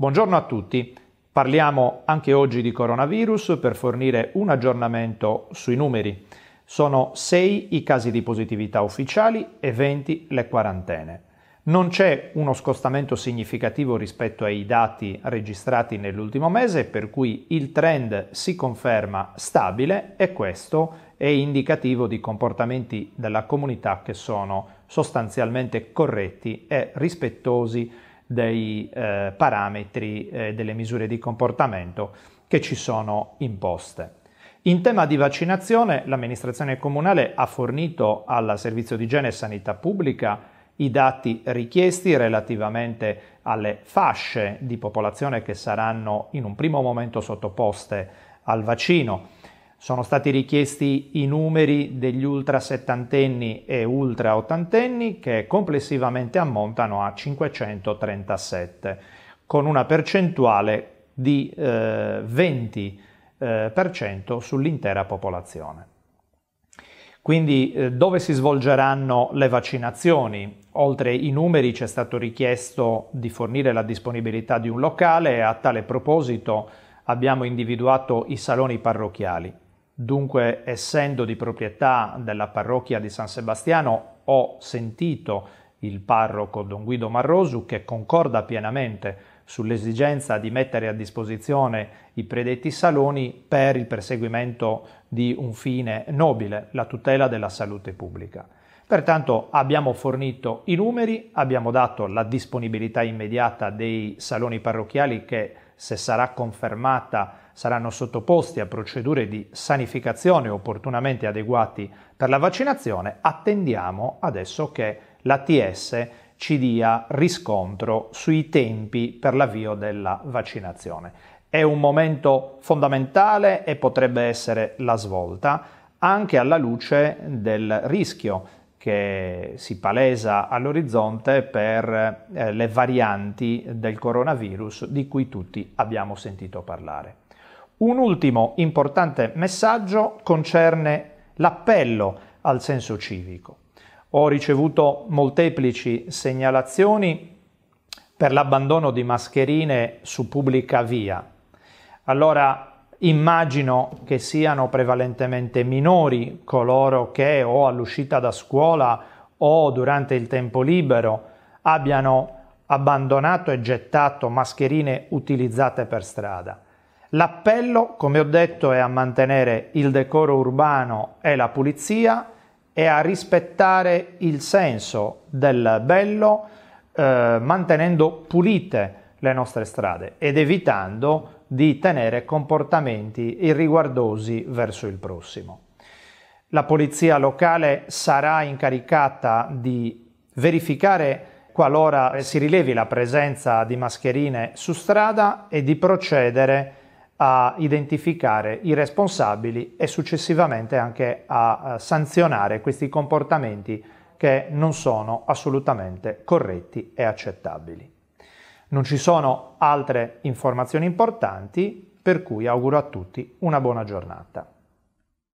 Buongiorno a tutti. Parliamo anche oggi di coronavirus per fornire un aggiornamento sui numeri. Sono 6 i casi di positività ufficiali e 20 le quarantene. Non c'è uno scostamento significativo rispetto ai dati registrati nell'ultimo mese, per cui il trend si conferma stabile e questo è indicativo di comportamenti della comunità che sono sostanzialmente corretti e rispettosi dei eh, parametri e eh, delle misure di comportamento che ci sono imposte. In tema di vaccinazione, l'amministrazione comunale ha fornito al Servizio di Igiene e Sanità Pubblica i dati richiesti relativamente alle fasce di popolazione che saranno in un primo momento sottoposte al vaccino sono stati richiesti i numeri degli ultra settantenni e ultra ottantenni che complessivamente ammontano a 537, con una percentuale di eh, 20% eh, sull'intera popolazione. Quindi eh, dove si svolgeranno le vaccinazioni? Oltre i numeri ci è stato richiesto di fornire la disponibilità di un locale e a tale proposito abbiamo individuato i saloni parrocchiali. Dunque, essendo di proprietà della parrocchia di San Sebastiano, ho sentito il parroco Don Guido Marrosu che concorda pienamente sull'esigenza di mettere a disposizione i predetti saloni per il perseguimento di un fine nobile, la tutela della salute pubblica. Pertanto abbiamo fornito i numeri, abbiamo dato la disponibilità immediata dei saloni parrocchiali che se sarà confermata, saranno sottoposti a procedure di sanificazione opportunamente adeguati per la vaccinazione, attendiamo adesso che l'ATS ci dia riscontro sui tempi per l'avvio della vaccinazione. È un momento fondamentale e potrebbe essere la svolta anche alla luce del rischio che si palesa all'orizzonte per eh, le varianti del coronavirus di cui tutti abbiamo sentito parlare. Un ultimo importante messaggio concerne l'appello al senso civico. Ho ricevuto molteplici segnalazioni per l'abbandono di mascherine su pubblica via. Allora Immagino che siano prevalentemente minori coloro che o all'uscita da scuola o durante il tempo libero abbiano abbandonato e gettato mascherine utilizzate per strada. L'appello, come ho detto, è a mantenere il decoro urbano e la pulizia e a rispettare il senso del bello eh, mantenendo pulite le nostre strade ed evitando di tenere comportamenti irriguardosi verso il prossimo. La polizia locale sarà incaricata di verificare qualora si rilevi la presenza di mascherine su strada e di procedere a identificare i responsabili e successivamente anche a sanzionare questi comportamenti che non sono assolutamente corretti e accettabili. Non ci sono altre informazioni importanti, per cui auguro a tutti una buona giornata.